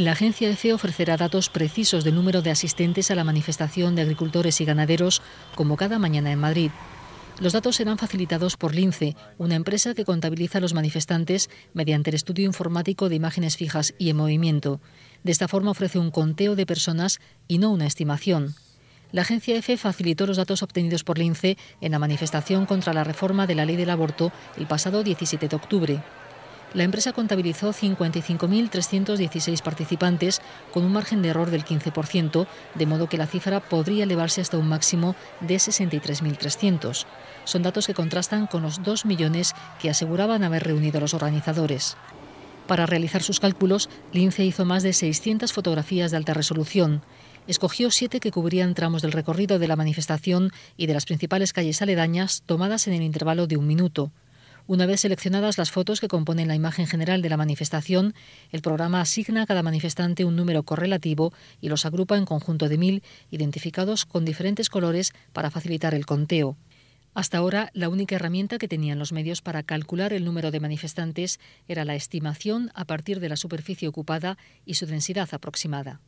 La agencia EFE e ofrecerá datos precisos del número de asistentes a la manifestación de agricultores y ganaderos convocada mañana en Madrid. Los datos serán facilitados por Lince, una empresa que contabiliza a los manifestantes mediante el estudio informático de imágenes fijas y en movimiento. De esta forma ofrece un conteo de personas y no una estimación. La agencia EFE facilitó los datos obtenidos por Lince en la manifestación contra la reforma de la ley del aborto el pasado 17 de octubre la empresa contabilizó 55.316 participantes con un margen de error del 15%, de modo que la cifra podría elevarse hasta un máximo de 63.300. Son datos que contrastan con los 2 millones que aseguraban haber reunido los organizadores. Para realizar sus cálculos, Lince hizo más de 600 fotografías de alta resolución. Escogió siete que cubrían tramos del recorrido de la manifestación y de las principales calles aledañas tomadas en el intervalo de un minuto. Una vez seleccionadas las fotos que componen la imagen general de la manifestación, el programa asigna a cada manifestante un número correlativo y los agrupa en conjunto de mil, identificados con diferentes colores para facilitar el conteo. Hasta ahora, la única herramienta que tenían los medios para calcular el número de manifestantes era la estimación a partir de la superficie ocupada y su densidad aproximada.